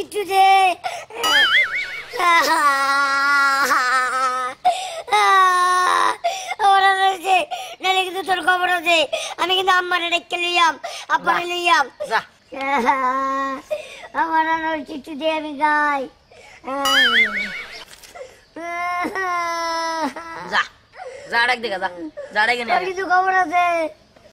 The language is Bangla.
একটু দে নালে কিন্তু তোর খবর আছে আমি কিন্তু আম্মারে ডেকে লইয়াম আব্বারে লইয়াম আমার আনার চিঠু দিয়ে আমি গাই যা যা ডাক দেখা যা যা ডাকে কিন্তু খবর আছে